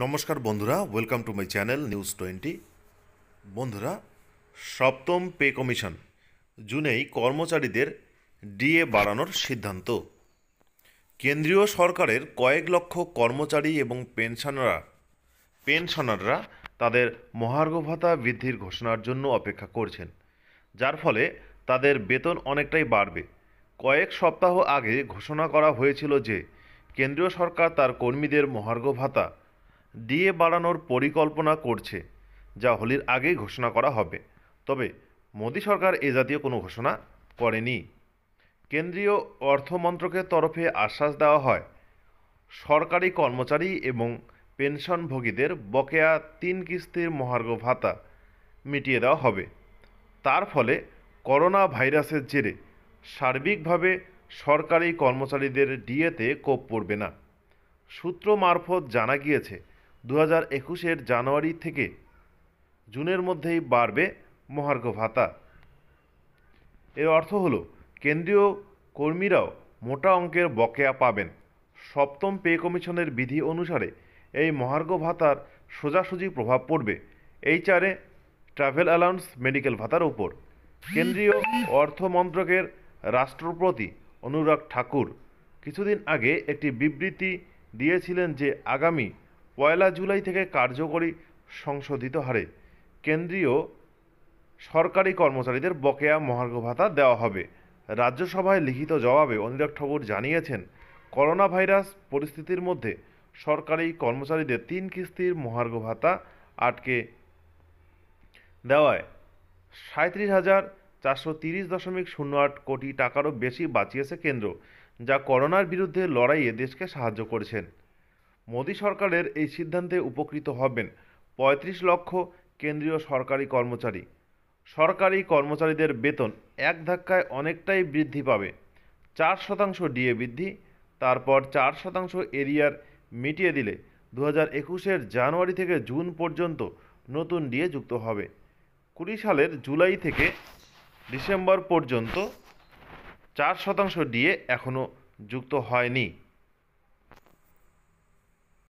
নমস্কার বন্ধুরা welcome to my channel news twenty বন্ধুরা সপ্তম পে কমিশন জুনেই কর্মচারীদের ডিএ বাড়ানোর সিদ্ধান্ত কেন্দ্রীয় সরকারের কয়েক লক্ষ কর্মচারী এবং পেনশনাররা পেনশনাররা তাদের মহার্ঘ ভাতা বৃদ্ধির ঘোষণার জন্য অপেক্ষা করছেন যার ফলে তাদের বেতন অনেকটাই বাড়বে কয়েক সপ্তাহ আগে ঘোষণা করা হয়েছিল যে কেন্দ্রীয় সরকার তার কর্মীদের মহার্ঘ ভাতা ডিএ বাড়ানোর পরিকল্পনা করছে যা হোলির আগেই ঘোষণা করা হবে তবে মোদী সরকার এ জাতীয় কোনো ঘোষণা করেনি কেন্দ্রীয় অর্থমন্ত্রকের তরফে আশ্বাস দেওয়া হয় সরকারি কর্মচারী এবং পেনশনভোগীদের বকেয়া তিন কিস্তির মহার্ঘ ভাতা মিটিয়ে দেওয়া হবে তার ফলে করোনা ভাইরাসের জেরে সার্বিকভাবে সরকারি কর্মচারীদের ডিএতে কোপ পড়বে না সূত্র মারফত জানা গিয়েছে দু হাজার একুশের জানুয়ারি থেকে জুনের মধ্যেই বাড়বে মহার্ঘ ভাতা এর অর্থ হলো কেন্দ্রীয় কর্মীরাও মোটা অঙ্কের বকেয়া পাবেন সপ্তম পে কমিশনের বিধি অনুসারে এই মহার্ঘ ভাতার সোজাসুজি প্রভাব পড়বে চারে ট্রাভেল অ্যালাউন্স মেডিকেল ভাতার উপর কেন্দ্রীয় অর্থ মন্ত্রকের রাষ্ট্রপতি অনুরাগ ঠাকুর কিছুদিন আগে একটি বিবৃতি দিয়েছিলেন যে আগামী পয়লা জুলাই থেকে কার্যকরী সংশোধিত হারে কেন্দ্রীয় সরকারি কর্মচারীদের বকেয়া মহার্ঘ ভাতা দেওয়া হবে রাজ্যসভায় লিখিত জবাবে অনুরাগ ঠাকুর জানিয়েছেন করোনা ভাইরাস পরিস্থিতির মধ্যে সরকারি কর্মচারীদের তিন কিস্তির মহার্ঘ ভাতা আটকে দেওয়ায় সাঁত্রিশ হাজার চারশো তিরিশ দশমিক শূন্য আট কোটি টাকারও বেশি বাঁচিয়েছে কেন্দ্র যা করোনার বিরুদ্ধে লড়াইয়ে দেশকে সাহায্য করেছেন মোদী সরকারের এই সিদ্ধান্তে উপকৃত হবেন পঁয়ত্রিশ লক্ষ কেন্দ্রীয় সরকারি কর্মচারী সরকারি কর্মচারীদের বেতন এক ধাক্কায় অনেকটাই বৃদ্ধি পাবে চার শতাংশ ডিএ বৃদ্ধি তারপর চার শতাংশ এরিয়ার মিটিয়ে দিলে দু হাজার একুশের জানুয়ারি থেকে জুন পর্যন্ত নতুন ডিএ যুক্ত হবে কুড়ি সালের জুলাই থেকে ডিসেম্বর পর্যন্ত চার শতাংশ ডিএ এখনও যুক্ত হয়নি